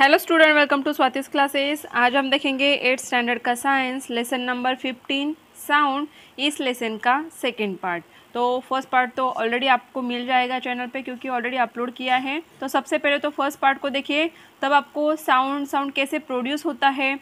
Hello student welcome to Swati's classes आज हम देखेंगे एट स्टैंडर्ड का science lesson number fifteen sound इस लेसन का सेकेंड पार्ट तो फर्स्ट पार्ट तो ऑलरेडी आपको मिल जाएगा चैनल पे क्योंकि ऑलरेडी अपलोड किया है तो सबसे पहले तो फर्स्ट पार्ट को देखिए तब आपको साउंड साउंड कैसे प्रोड्यूस होता है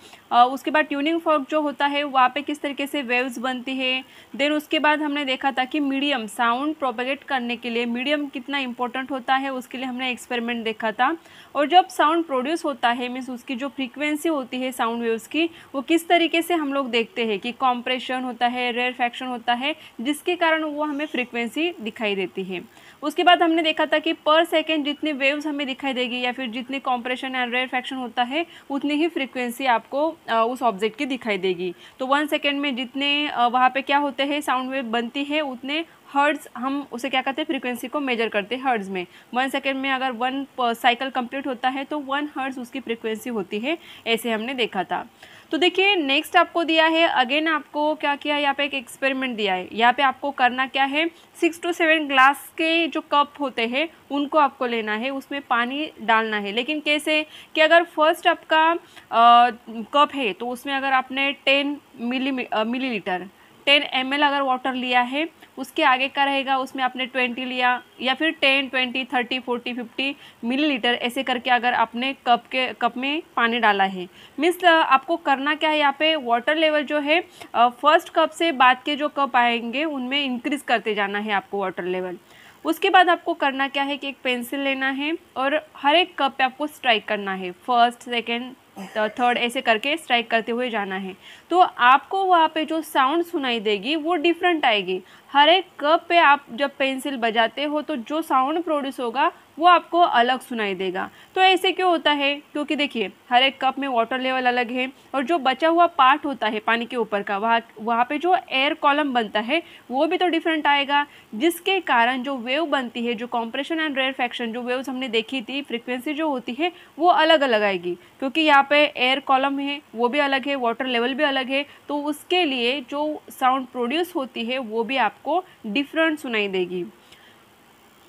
उसके बाद ट्यूनिंग फॉर्क जो होता है वहाँ पे किस तरीके से वेव्स बनती है देन उसके बाद हमने देखा था कि मीडियम साउंड प्रोपेगेट करने के लिए मीडियम कितना इंपॉर्टेंट होता है उसके लिए हमने एक्सपेरिमेंट देखा था और जब साउंड प्रोड्यूस होता है मीन्स उसकी जो फ्रिक्वेंसी होती है साउंड वेव्स की वो किस तरीके से हम लोग देखते हैं कि कॉम्प्रेशन होता है फैक्शन होता है जिसके कारण वो हमें फ्रिक्वेंसी दिखाई देती है उसके बाद हमने देखा था कि पर सेकेंड जितनी वेव्स हमें दिखाई देगी या फिर जितनी compression fraction and rare fraction होता है उतनी ही फ्रिक्वेंसी आपको उस ऑब्जेक्ट की दिखाई देगी तो वन सेकेंड में जितने वहाँ पर क्या होते हैं साउंड वेव बनती है उतने हर्ड्स हम उसे क्या कहते हैं फ्रीक्वेंसी को मेजर करते हैं हर्ड्स में वन सेकेंड में अगर वन साइकिल कंप्लीट होता है तो वन हर्ड्स उसकी फ्रीक्वेंसी होती है ऐसे हमने देखा था तो देखिए नेक्स्ट आपको दिया है अगेन आपको क्या किया यहाँ पे एक एक्सपेरिमेंट दिया है यहाँ पे आपको करना क्या है सिक्स टू सेवन ग्लास के जो कप होते हैं उनको आपको लेना है उसमें पानी डालना है लेकिन कैसे कि अगर फर्स्ट आपका आ, कप है तो उसमें अगर आपने ten milli millilitre ten M अगर वाटर लिया है उसके आगे का रहेगा उसमें आपने ट्वेंटी लिया या फिर ten twenty thirty forty fifty millilitre ऐसे करके अगर आपने कप के कप में पानी डाला है मीन्स आपको करना क्या है यहाँ पे वाटर लेवल जो है फर्स्ट कप से बाद के जो कप आएंगे उनमें इंक्रीज़ करते जाना है आपको वाटर लेवल उसके बाद आपको करना क्या है कि एक पेंसिल लेना है और हर एक कप पे आपको स्ट्राइक करना है फर्स्ट सेकेंड तो थर्ड ऐसे करके स्ट्राइक करते हुए जाना है तो आपको वहाँ पे जो साउंड सुनाई देगी वो डिफरेंट आएगी हर एक कप पे आप जब पेंसिल बजाते हो तो जो साउंड प्रोड्यूस होगा वो आपको अलग सुनाई देगा तो ऐसे क्यों होता है क्योंकि देखिए हर एक कप में वाटर लेवल अलग है और जो बचा हुआ पार्ट होता है पानी के ऊपर का वहाँ वहाँ पे जो एयर कॉलम बनता है वो भी तो डिफरेंट आएगा जिसके कारण जो वेव बनती है जो कॉम्प्रेशन एंड रेयर जो वेव्स हमने देखी थी फ्रिक्वेंसी जो होती है वो अलग अलग आएगी क्योंकि यहाँ पर एयर कॉलम है वो भी अलग है वाटर लेवल भी अलग है तो उसके लिए जो साउंड प्रोड्यूस होती है वो भी आपको डिफरेंट सुनाई देगी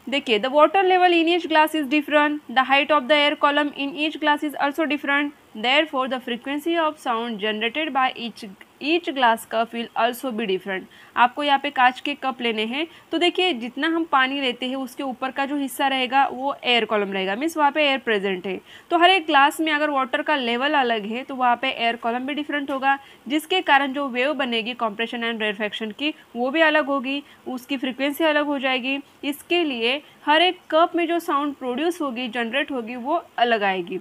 देखिए the water level in each glass is different the height of the air column in each glass is also different therefore the frequency of sound generated by each each glass cup will also भी different आपको यहाँ पे कांच के cup लेने हैं तो देखिए जितना हम पानी लेते हैं उसके ऊपर का जो हिस्सा रहेगा वो एयर कॉलम रहेगा मीन्स वहाँ पे एयर प्रेजेंट है तो हर एक ग्लास में अगर वाटर का लेवल अलग है तो वहाँ पे एयर कॉलम भी डिफरेंट होगा जिसके कारण जो वेव बनेगी कॉम्प्रेशन एंड रेफ्रैक्शन की वो भी अलग होगी उसकी फ्रिक्वेंसी अलग हो जाएगी इसके लिए हर एक कप में जो साउंड प्रोड्यूस होगी जनरेट होगी वो अलग आएगी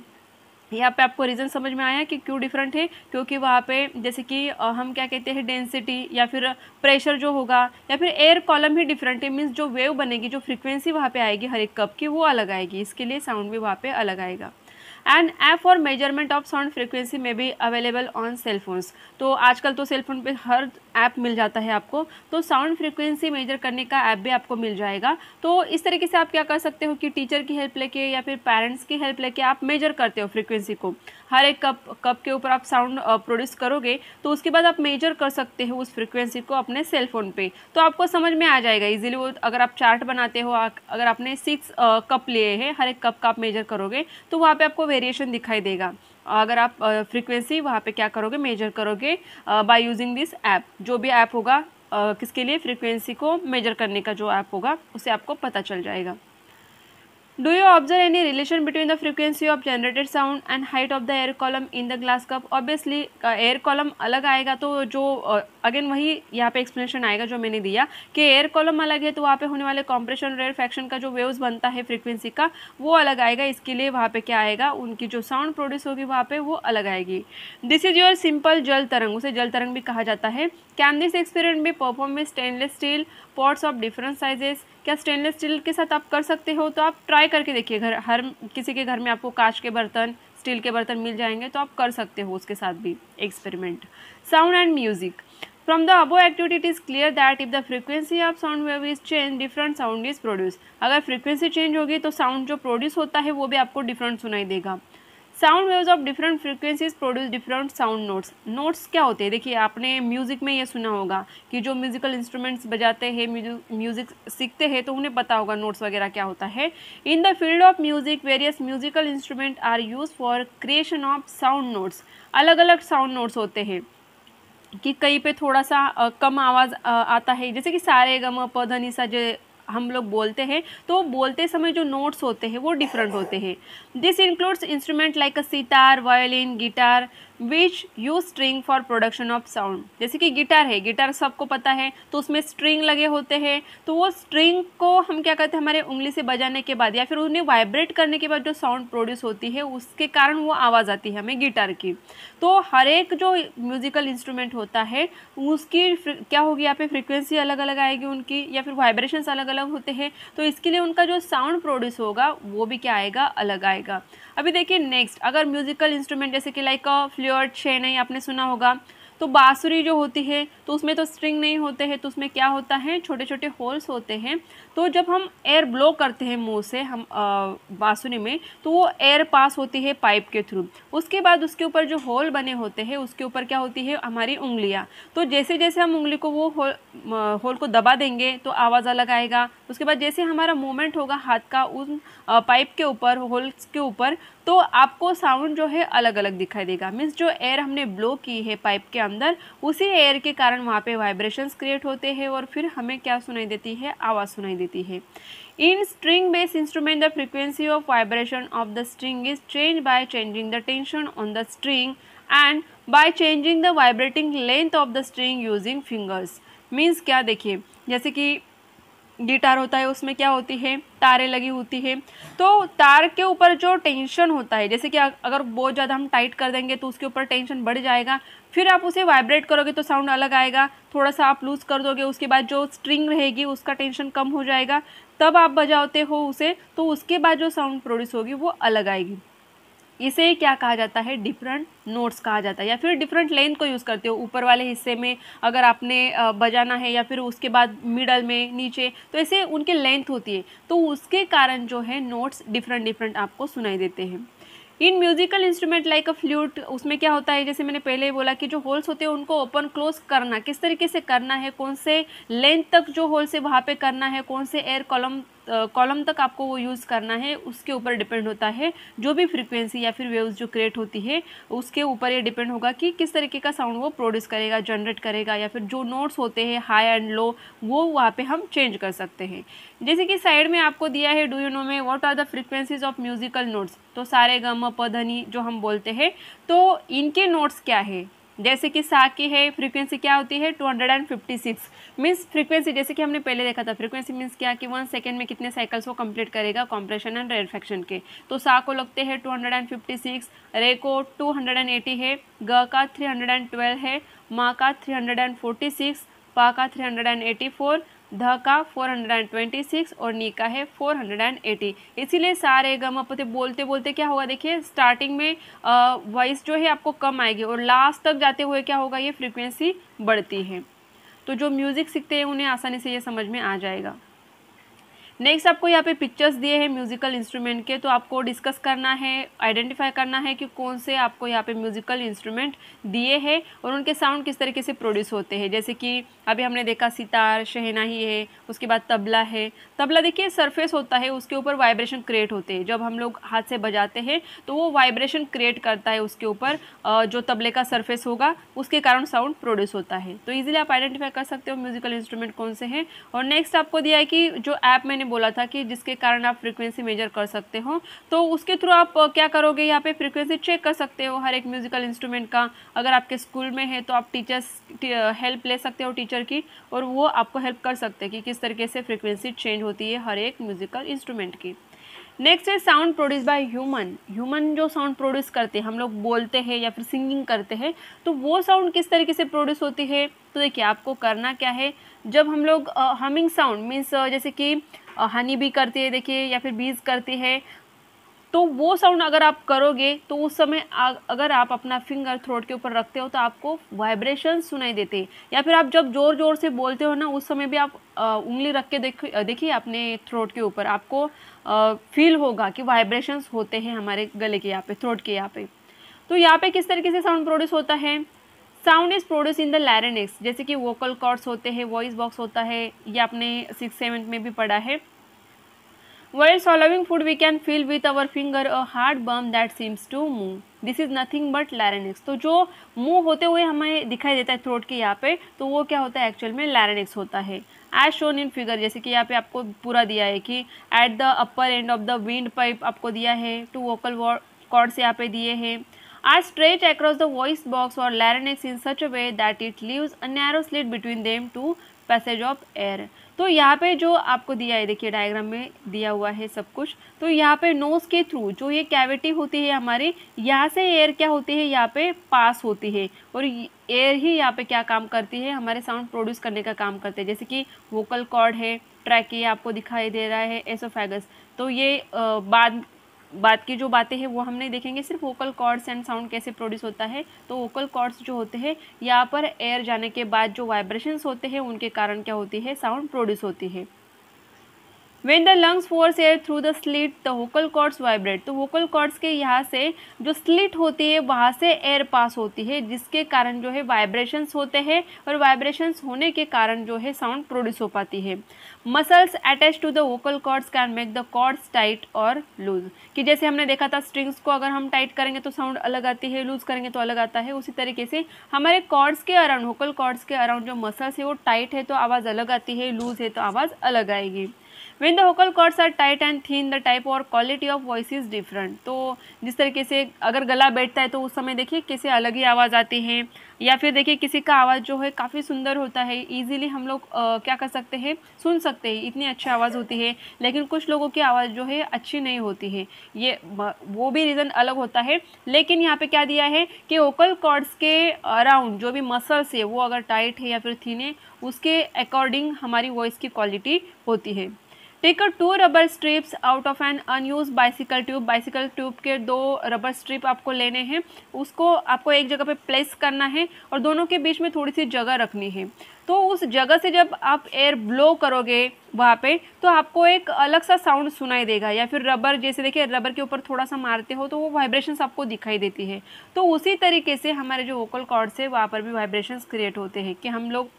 यहाँ पे आपको रीज़न समझ में आया कि क्यों डिफरेंट है क्योंकि वहाँ पे जैसे कि हम क्या कहते हैं डेंसिटी या फिर प्रेशर जो होगा या फिर एयर कॉलम ही डिफरेंट है मीन्स जो वेव बनेगी जो फ्रीक्वेंसी वहाँ पे आएगी हर एक कप की वो अलग आएगी इसके लिए साउंड भी वहाँ पे अलग आएगा and app for measurement of sound frequency में भी अवेलेबल ऑन सेलफोन्स तो आजकल तो सेलफोन पर हर ऐप मिल जाता है आपको तो साउंड फ्रिक्वेंसी मेजर करने का ऐप भी आपको मिल जाएगा तो इस तरीके से आप क्या कर सकते हो कि टीचर की हेल्प लेके या फिर पेरेंट्स की हेल्प लेके आप मेजर करते हो फ्रिक्वेंसी को हर एक कप कप के ऊपर आप साउंड प्रोड्यूस करोगे तो उसके बाद आप मेजर कर सकते हो उस फ्रिक्वेंसी को अपने सेल फोन तो आपको समझ में आ जाएगा ईजिली वो अगर आप चार्ट बनाते हो अगर आपने सिक्स कप लिए हैं हर एक कप का आप मेजर करोगे तो वहाँ पर आपको वेरिएशन दिखाई देगा अगर आप फ्रीक्वेंसी वहाँ पे क्या करोगे मेजर करोगे बाय यूजिंग दिस ऐप जो भी ऐप होगा किसके लिए फ्रीक्वेंसी को मेजर करने का जो ऐप होगा उसे आपको पता चल जाएगा Do you observe any relation between the frequency of generated sound and height of the air column in the glass cup? Obviously uh, air column अलग आएगा तो जो अगेन वही यहाँ पे explanation आएगा जो मैंने दिया कि air column अलग है तो वहाँ पे होने वाले compression और फैक्शन का जो waves बनता है frequency का वो अलग आएगा इसके लिए वहाँ पे क्या आएगा उनकी जो sound produce होगी वहाँ पे वो अलग आएगी This is your simple जल तरंग उसे जल तरंग भी कहा जाता है Can this experiment be performed with stainless steel pots of different sizes क्या स्टेनलेस स्टील के साथ आप कर सकते हो तो आप ट्राई करके देखिए घर हर किसी के घर में आपको कांच के बर्तन स्टील के बर्तन मिल जाएंगे तो आप कर सकते हो उसके साथ भी experiment sound and music from the above activity is clear that if the frequency of sound wave is change different sound is produce अगर फ्रिक्वेंसी चेंज होगी तो साउंड जो प्रोड्यूस होता है वो भी आपको डिफरेंट सुनाई देगा sound waves of different frequencies produce different sound notes notes क्या होते हैं देखिए आपने म्यूज़िक में ये सुना होगा कि जो म्यूज़िकल इंस्ट्रूमेंट्स बजाते हैं म्यूज़िक सीखते हैं तो उन्हें पता होगा नोट्स वगैरह क्या होता है in the field of music various musical instrument are use for creation of sound notes अलग अलग साउंड नोट्स होते हैं कि कहीं पे थोड़ा सा आ, कम आवाज़ आता है जैसे कि सारे गम सा जो हम लोग बोलते हैं तो बोलते समय जो नोट्स होते हैं वो डिफरेंट होते हैं this includes instrument like a sitar violin guitar which use string for production of sound जैसे कि गिटार है गिटार सबको पता है तो उसमें स्ट्रिंग लगे होते हैं तो वो स्ट्रिंग को हम क्या कहते हैं हमारे उंगली से बजाने के बाद या फिर उन्हें वाइब्रेट करने के बाद जो साउंड प्रोड्यूस होती है उसके कारण वो आवाज़ आती है हमें गिटार की तो हर एक जो म्यूज़िकल इंस्ट्रूमेंट होता है उसकी क्या होगी यहाँ पे फ्रिक्वेंसी अलग अलग आएगी उनकी या फिर वाइब्रेशन अलग अलग होते हैं तो इसके लिए उनका जो साउंड प्रोड्यूस होगा वो भी क्या आएगा अलग आएगा अभी देखिए नेक्स्ट अगर म्यूज़िकल इंस्ट्रूमेंट जैसे कि लाइक डब्ल्यू और नहीं आपने सुना होगा तो बाँसुरी जो होती है तो उसमें तो स्ट्रिंग नहीं होते हैं तो उसमें क्या होता है छोटे छोटे होल्स होते हैं तो जब हम एयर ब्लो करते हैं मुंह से हम बाँसुरी में तो वो एयर पास होती है पाइप के थ्रू उसके बाद उसके ऊपर जो होल बने होते हैं उसके ऊपर क्या होती है हमारी उंगलियां तो जैसे जैसे हम उंगली को वो होल होल को दबा देंगे तो आवाज़ अलग आएगा उसके बाद जैसे हमारा मूवमेंट होगा हाथ का उन पाइप के ऊपर होल्स के ऊपर तो आपको साउंड जो है अलग अलग दिखाई देगा मीन्स जो एयर हमने ब्लो की है पाइप के अंदर उसी एयर के कारण वहाँ पे वाइब्रेशंस क्रिएट होते हैं और फिर हमें क्या सुनाई देती है आवाज़ सुनाई देती है in string base instrument the frequency of vibration of the string is change by changing the tension on the string and by changing the vibrating length of the string using fingers means क्या देखिए जैसे कि guitar होता है उसमें क्या होती है तारे लगी होती है तो तार के ऊपर जो टेंशन होता है जैसे कि अगर बहुत ज़्यादा हम टाइट कर देंगे तो उसके ऊपर टेंशन बढ़ जाएगा फिर आप उसे वाइब्रेट करोगे तो साउंड अलग आएगा थोड़ा सा आप लूज़ कर दोगे उसके बाद जो स्ट्रिंग रहेगी उसका टेंशन कम हो जाएगा तब आप बजाते हो उसे तो उसके बाद जो साउंड प्रोड्यूस होगी वो अलग आएगी इसे क्या कहा जाता है डिफरेंट नोट्स कहा जाता है या फिर डिफरेंट लेंथ को यूज़ करते हो ऊपर वाले हिस्से में अगर आपने बजाना है या फिर उसके बाद मिडल में नीचे तो ऐसे उनके लेंथ होती है तो उसके कारण जो है नोट्स डिफरेंट डिफरेंट आपको सुनाई देते हैं in musical instrument like a flute उसमें क्या होता है जैसे मैंने पहले ही बोला कि जो होल्स होते हैं उनको ओपन क्लोज करना किस तरीके से करना है कौन से लेंथ तक जो होल्स है वहाँ पे करना है कौन से एयर कॉलम कॉलम तक आपको वो यूज़ करना है उसके ऊपर डिपेंड होता है जो भी फ्रिक्वेंसी या फिर वेव्स जो क्रिएट होती है उसके ऊपर ये डिपेंड होगा कि किस तरीके का साउंड वो प्रोड्यूस करेगा जनरेट करेगा या फिर जो नोट्स होते हैं हाई एंड लो वो वहाँ पर हम चेंज कर सकते हैं जैसे कि साइड में आपको दिया है डू यू नो में what are the frequencies of musical notes तो सारे गम पधनी जो हम बोलते हैं तो इनके नोट्स क्या है जैसे कि सा की है फ्रीक्वेंसी क्या होती है 256 हंड्रेड मीन्स फ्रीक्वेंसी जैसे कि हमने पहले देखा था फ्रीक्वेंसी मीन्स क्या कि वन सेकेंड में कितने साइकिल्स वो कंप्लीट करेगा कॉम्प्रेशन एंड रेरफेक्शन के तो सा को लगते हैं 256 रे को 280 है ग का 312 है माँ का 346 प का three hundred and eighty four ध का four hundred and twenty six और नी का है एटी इसीलिए सारे गम अपते बोलते बोलते क्या होगा देखिए स्टार्टिंग में वॉइस जो है आपको कम आएगी और लास्ट तक जाते हुए क्या होगा ये फ्रिक्वेंसी बढ़ती है तो जो म्यूज़िक सीखते हैं उन्हें आसानी से ये समझ में आ जाएगा नेक्स्ट आपको यहाँ पे पिक्चर्स दिए हैं म्यूजिकल इंस्ट्रूमेंट के तो आपको डिस्कस करना है आइडेंटिफाई करना है कि कौन से आपको यहाँ पे म्यूजिकल इंस्ट्रूमेंट दिए हैं और उनके साउंड किस तरीके से प्रोड्यूस होते हैं जैसे कि अभी हमने देखा सितार शहनाही है उसके बाद तबला है तबला देखिए सरफेस होता है उसके ऊपर वाइब्रेशन क्रिएट होते हैं जब हम लोग हाथ से बजाते हैं तो वो वाइब्रेशन क्रिएट करता है उसके ऊपर जो तबले का सरफेस होगा उसके कारण साउंड प्रोड्यूस होता है तो ईजिली आप आइडेंटिफाई कर सकते हो म्यूजिकल इंस्ट्रूमेंट कौन से हैं और नेक्स्ट आपको दिया है कि जो ऐप मैंने बोला था कि जिसके कारण आप फ्रिक्वेंसी मेजर कर सकते हो तो उसके थ्रू आप क्या करोगे यहाँ पे फ्रिक्वेंसी चेक कर सकते हो हर एक म्यूजिकल इंस्ट्रूमेंट का अगर आपके स्कूल में है तो आप टीचर्स हेल्प ले सकते हो टीचर की और वो आपको हेल्प कर सकते हैं कि किस तरीके से फ्रिक्वेंसी चेंज होती है हर एक म्यूज़िकल इंस्ट्रूमेंट की नेक्स्ट है sound produce by human human जो साउंड प्रोड्यूस करते हैं हम लोग बोलते हैं या फिर सिंगिंग करते हैं तो वो साउंड किस तरीके से प्रोड्यूस होती है तो देखिए आपको करना क्या है जब हम लोग हमिंग साउंड मीन्स जैसे कि हनी uh, भी करती है देखिए या फिर बीज करती है तो वो साउंड अगर आप करोगे तो उस समय अगर आप अपना फिंगर थ्रोट के ऊपर रखते हो तो आपको वाइब्रेशन सुनाई देते हैं या फिर आप जब ज़ोर ज़ोर से बोलते हो ना उस समय भी आप उंगली रख के देख देखिए अपने थ्रोट के ऊपर आपको फील होगा कि वाइब्रेशंस होते हैं हमारे गले के यहाँ पे थ्रोट के यहाँ पे तो यहाँ पे किस तरीके से साउंड प्रोड्यूस होता है sound is produce in the larynx जैसे कि वोकल कॉर्ड्स होते हैं वॉइस बॉक्स होता है ये आपने सिक्स सेवन में भी पढ़ा है While swallowing food, we can feel with our finger a hard bump that seems to move. This is nothing but larynx तो जो मुंह होते हुए हमें दिखाई देता है थ्रोट के यहाँ पे तो वो क्या होता है एक्चुअल में लैरनिक्स होता है एज शोन इन फिगर जैसे कि यहाँ पे आपको पूरा दिया है कि at the upper end of the wind pipe आपको दिया है टू वोकल कॉर्ड्स यहाँ पे दिए हैं are stretch across the voice box और larynx in such a way that it leaves a narrow slit between them to passage of air तो यहाँ पे जो आपको दिया है देखिए डायग्राम में दिया हुआ है सब कुछ तो यहाँ पे नोज़ के थ्रू जो ये कैविटी होती है हमारी यहाँ से एयर क्या होती है यहाँ पे पास होती है और एयर ही यहाँ पे क्या काम करती है हमारे साउंड प्रोड्यूस करने का काम करते हैं जैसे कि वोकल कॉर्ड है ट्रैक ये आपको दिखाई दे रहा है एसोफेगस तो ये बाद बात की जो बातें हैं वो हम नहीं देखेंगे सिर्फ वोकल कॉर्ड्स एंड साउंड कैसे प्रोड्यूस होता है तो वोकल कॉर्ड्स जो होते हैं यहाँ पर एयर जाने के बाद जो वाइब्रेशंस होते हैं उनके कारण क्या होती है साउंड प्रोड्यूस होती है when the lungs force air through the slit the vocal cords vibrate तो वोकल कॉर्ड्स के यहाँ से जो स्लिट होती है वहाँ से एयर पास होती है जिसके कारण जो है वाइब्रेशंस होते हैं और वाइब्रेशंस होने के कारण जो है साउंड प्रोड्यूस हो पाती है muscles attach to the vocal cords can make the cords tight और लूज कि जैसे हमने देखा था स्ट्रिंग्स को अगर हम टाइट करेंगे तो साउंड अलग आती है लूज करेंगे तो अलग आता है उसी तरीके से हमारे कॉर्ड्स के अराउंड वोकल कॉर्ड्स के अराउंड जो मसल्स है वो टाइट है तो आवाज़ अलग आती है लूज़ है तो आवाज़ अलग आएगी when the vocal cords are tight and thin the type और quality of voice is different तो जिस तरीके से अगर गला बैठता है तो उस समय देखिए कैसे अलग ही आवाज़ आती है या फिर देखिए किसी का आवाज़ जो है काफ़ी सुंदर होता है ईजिली हम लोग क्या कर सकते हैं सुन सकते हैं इतनी अच्छी आवाज़ होती है लेकिन कुछ लोगों की आवाज़ जो है अच्छी नहीं होती है ये वो भी रीज़न अलग होता है लेकिन यहाँ पे क्या दिया है कि वोकल कॉर्ड्स के अराउंड जो भी मसल्स है वो अगर टाइट है या फिर थीन है उसके अकॉर्डिंग हमारी वॉइस की क्वालिटी होती है take a two rubber strips out of an unused bicycle tube bicycle tube के दो रबर स्ट्रिप आपको लेने हैं उसको आपको एक जगह पे प्लेस करना है और दोनों के बीच में थोड़ी सी जगह रखनी है तो उस जगह से जब आप एयर ब्लो करोगे वहाँ पे तो आपको एक अलग सा साउंड सुनाई देगा या फिर रबर जैसे देखिए रबर के ऊपर थोड़ा सा मारते हो तो वो वाइब्रेशंस आपको दिखाई देती है तो उसी तरीके से हमारे जो वोकल कॉर्ड्स है वहाँ पर भी वाइब्रेशंस क्रिएट होते हैं कि हम लोग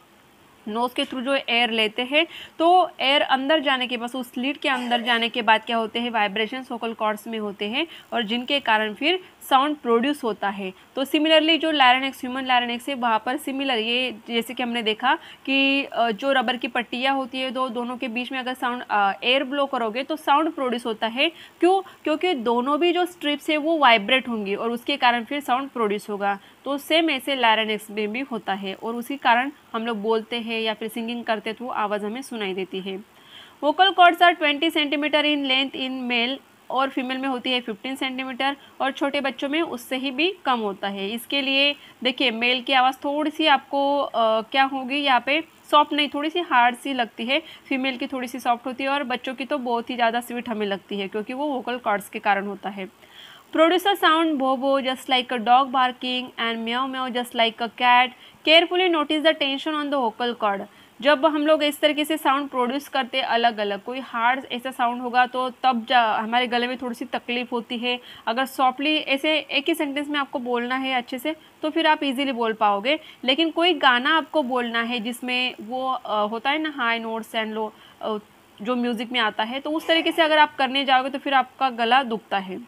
नोज़ के थ्रू जो एयर लेते हैं तो एयर अंदर जाने के बस उस लीड के अंदर जाने के बाद क्या होते हैं वाइब्रेशन सोकल कॉर्ड्स में होते हैं और जिनके कारण फिर साउंड प्रोड्यूस होता है तो सिमिलरली जो लैरनेक्स ह्यूमन लैरनेक्स है वहाँ पर सिमिलर ये जैसे कि हमने देखा कि जो रबर की पट्टियाँ होती है दो दोनों के बीच में अगर साउंड एयर ब्लो करोगे तो साउंड प्रोड्यूस होता है क्यों क्योंकि दोनों भी जो स्ट्रिप्स है वो वाइब्रेट होंगी और उसके कारण फिर साउंड प्रोड्यूस होगा तो सेम ऐसे लैरनेक्स में भी होता है और उसी कारण हम लोग बोलते हैं है या फिर सिंगिंग करते तो आवाज़ हमें सुनाई देती है vocal cords are twenty centimetre in length in male और फीमेल में होती है फिफ्टीन सेंटीमीटर और छोटे बच्चों में उससे ही भी कम होता है इसके लिए देखिए मेल की आवाज़ थोड़ी सी आपको आ, क्या होगी यहाँ पे सॉफ्ट नहीं थोड़ी सी हार्ड सी लगती है फीमेल की थोड़ी सी सॉफ्ट होती है और बच्चों की तो बहुत ही ज़्यादा स्वीट हमें लगती है क्योंकि वो वोकल कॉर्ड्स के कारण होता है प्रोड्यूसर साउंड भो भो just like a dog barking and meow meow just like a cat carefully notice the tension on the vocal cord जब हम लोग इस तरीके से साउंड प्रोड्यूस करते अलग अलग कोई हार्ड ऐसा साउंड होगा तो तब जा हमारे गले में थोड़ी सी तकलीफ़ होती है अगर सॉफ्टली ऐसे एक ही सेंटेंस में आपको बोलना है अच्छे से तो फिर आप इजीली बोल पाओगे लेकिन कोई गाना आपको बोलना है जिसमें वो आ, होता है ना हाई नोट्स एंड लो जो म्यूज़िक में आता है तो उस तरीके से अगर आप करने जाओगे तो फिर आपका गला दुखता है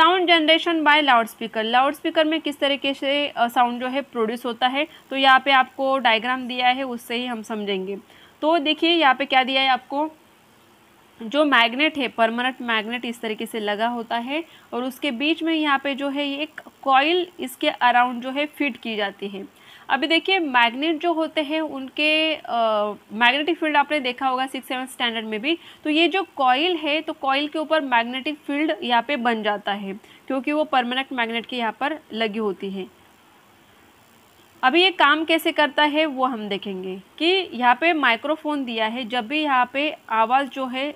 sound generation by loudspeaker loudspeaker में किस तरीके से साउंड जो है प्रोड्यूस होता है तो यहाँ पे आपको डायग्राम दिया है उससे ही हम समझेंगे तो देखिए यहाँ पे क्या दिया है आपको जो मैग्नेट है परमानेंट मैग्नेट इस तरीके से लगा होता है और उसके बीच में यहाँ पे जो है ये एक कॉयल इसके अराउंड जो है फिट की जाती है अभी देखिए मैग्नेट जो होते हैं उनके मैग्नेटिक फील्ड आपने देखा होगा सिक्स सेवन स्टैंडर्ड में भी तो ये जो कॉयल है तो कॉयल के ऊपर मैग्नेटिक फील्ड यहाँ पे बन जाता है क्योंकि वो परमानेंट मैग्नेट के यहाँ पर लगी होती है अभी ये काम कैसे करता है वो हम देखेंगे कि यहाँ पे माइक्रोफोन दिया है जब भी यहाँ पे आवाज़ जो है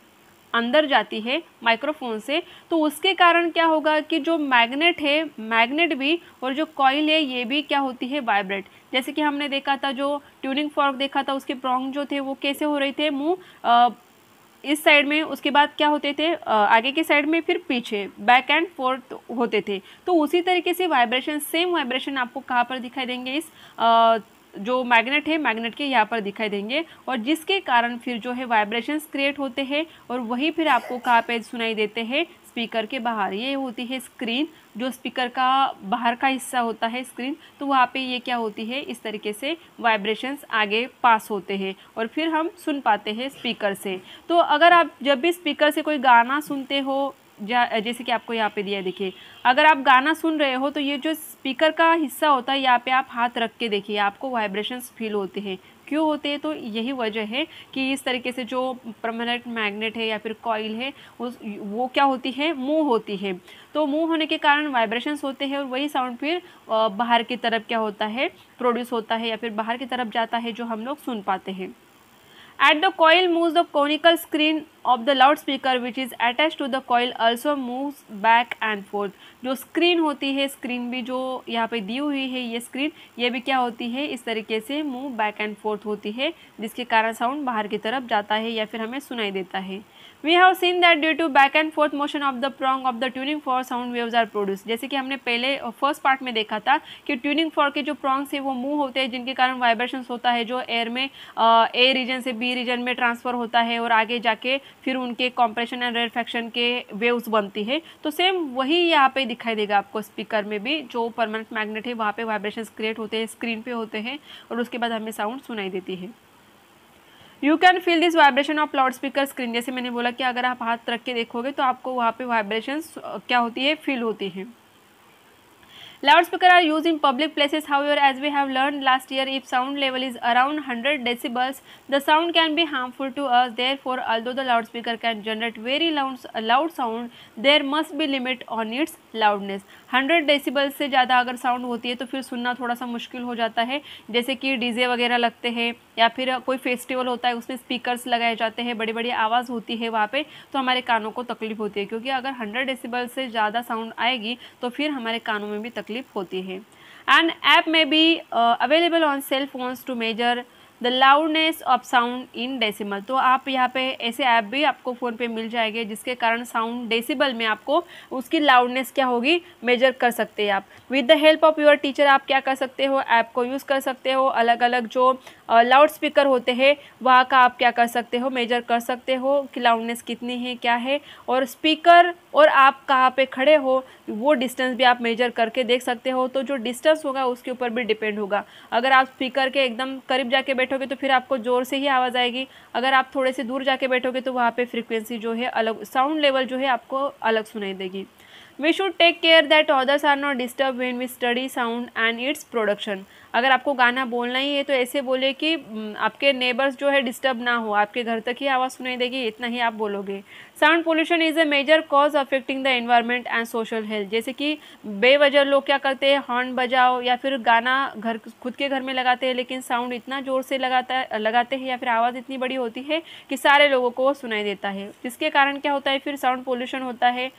अंदर जाती है माइक्रोफोन से तो उसके कारण क्या होगा कि जो मैग्नेट है मैग्नेट भी और जो कॉयल है ये भी क्या होती है वाइब्रेट जैसे कि हमने देखा था जो ट्यूनिंग फॉर्क देखा था उसके प्रॉन्ग जो थे वो कैसे हो रहे थे मुँह इस साइड में उसके बाद क्या होते थे आगे के साइड में फिर पीछे बैक एंड फोर्थ होते थे तो उसी तरीके से वाइब्रेशन सेम वाइब्रेशन आपको कहाँ पर दिखाई देंगे इस जो मैग्नेट है मैग्नेट के यहाँ पर दिखाई देंगे और जिसके कारण फिर जो है वाइब्रेशंस क्रिएट होते हैं और वही फिर आपको कहाँ पे सुनाई देते हैं स्पीकर के बाहर ये होती है स्क्रीन जो स्पीकर का बाहर का हिस्सा होता है स्क्रीन तो वहाँ पे ये क्या होती है इस तरीके से वाइब्रेशंस आगे पास होते हैं और फिर हम सुन पाते हैं स्पीकर से तो अगर आप जब भी स्पीकर से कोई गाना सुनते हो जैसे कि आपको यहाँ पे दिया है देखिए अगर आप गाना सुन रहे हो तो ये जो स्पीकर का हिस्सा होता है यहाँ पे आप हाथ रख के देखिए आपको वाइब्रेशंस फील होते हैं क्यों होते हैं तो यही वजह है कि इस तरीके से जो परमानेंट मैग्नेट है या फिर कॉइल है उस वो क्या होती है मूव होती है तो मूव होने के कारण वाइब्रेशंस होते हैं और वही साउंड फिर बाहर की तरफ क्या होता है प्रोड्यूस होता है या फिर बाहर की तरफ जाता है जो हम लोग सुन पाते हैं At the coil moves the conical screen of the loudspeaker which is attached to the coil also moves back and forth. जो स्क्रीन होती है स्क्रीन भी जो यहाँ पे दी हुई है ये स्क्रीन ये भी क्या होती है इस तरीके से मूव बैक एंड फोर्थ होती है जिसके कारण साउंड बाहर की तरफ जाता है या फिर हमें सुनाई देता है we have seen that due to back and forth motion of the prong of the tuning fork sound waves are produce जैसे कि हमने पहले फर्स्ट पार्ट में देखा था कि ट्यूनिंग फॉर के जो प्रॉन्ग्स है वो मूव होते हैं जिनके कारण वाइब्रेशन होता है जो एयर में ए रीजन से बी रीजन में ट्रांसफ़र होता है और आगे जाके फिर उनके कॉम्प्रेशन एंड रेफ्रैक्शन के वेव्स बनती है तो सेम वही यहाँ पे दिखाई देगा आपको स्पीकर में भी जो परमानेंट मैग्नेट है वहाँ पे वाइब्रेशंस क्रिएट होते हैं स्क्रीन पे होते हैं और उसके बाद हमें साउंड सुनाई देती है you can feel this vibration of loudspeaker screen जैसे मैंने बोला कि अगर आप हाथ रख के देखोगे तो आपको वहाँ पे वाइब्रेशन क्या होती है फील होती है loudspeaker are use in public places however as we have learn last year if sound level is around hundred decibels the sound can be harmful to us therefore although the loudspeaker can generate very loud sound there must be limit on its loudness hundred decibels से ज़्यादा अगर sound होती है तो फिर सुनना थोड़ा सा मुश्किल हो जाता है जैसे कि डीजे वगैरह लगते हैं या फिर कोई फेस्टिवल होता है उसमें स्पीकर्स लगाए जाते हैं बड़ी बड़ी आवाज़ होती है वहाँ पे तो हमारे कानों को तकलीफ़ होती है क्योंकि अगर हंड्रेड डेसीबल से ज़्यादा साउंड आएगी तो फिर हमारे कानों में भी तकलीफ़ होती है एंड ऐप में भी available on cell phones to measure the loudness of sound in decimal तो आप यहाँ पे ऐसे ऐप भी आपको फ़ोन पे मिल जाएंगे जिसके कारण साउंड डेसिबल में आपको उसकी लाउडनेस क्या होगी मेजर कर सकते हैं आप with the help of your teacher आप क्या कर सकते हो ऐप को यूज़ कर सकते हो अलग अलग जो लाउड स्पीकर होते हैं वहाँ का आप क्या कर सकते हो मेजर कर सकते हो कि लाउडनेस कितनी है क्या है और स्पीकर और आप कहाँ पे खड़े हो वो डिस्टेंस भी आप मेजर करके देख सकते हो तो जो डिस्टेंस होगा उसके ऊपर भी डिपेंड होगा अगर आप स्पीकर के एकदम करीब जाके बैठे बैठोगे तो फिर आपको ज़ोर से ही आवाज़ आएगी अगर आप थोड़े से दूर जाके बैठोगे तो वहाँ पे फ्रिक्वेंसी जो है अलग साउंड लेवल जो है आपको अलग सुनाई देगी we should take care that others are not disturb when we study sound and its production अगर आपको गाना बोलना ही है तो ऐसे बोले कि आपके नेबर्स जो है डिस्टर्ब ना हो आपके घर तक ही आवाज़ सुनाई देगी इतना ही आप बोलोगे sound pollution is a major cause affecting the environment and social health जैसे कि बेवजह लोग क्या करते हैं हॉर्न बजाओ या फिर गाना घर खुद के घर में लगाते हैं लेकिन साउंड इतना ज़ोर से लगाता लगाते हैं या फिर आवाज़ इतनी बड़ी होती है कि सारे लोगों को सुनाई देता है जिसके कारण क्या होता है फिर साउंड पोल्यूशन होता है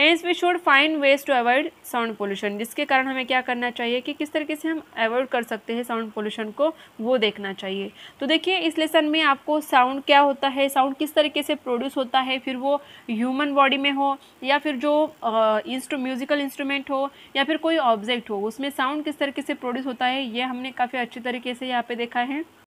hence we should find ways to avoid sound pollution जिसके कारण हमें क्या करना चाहिए कि किस तरीके से हम अवॉइड कर सकते हैं साउंड पोल्यूशन को वो देखना चाहिए तो देखिए इस लेसन में आपको साउंड क्या होता है साउंड किस तरीके से प्रोड्यूस होता है फिर वो ह्यूमन बॉडी में हो या फिर जो इंस्ट्रू म्यूज़िकल इंस्ट्रूमेंट हो या फिर कोई ऑब्जेक्ट हो उसमें साउंड किस तरीके से प्रोड्यूस होता है ये हमने काफ़ी अच्छी तरीके से यहाँ पर देखा है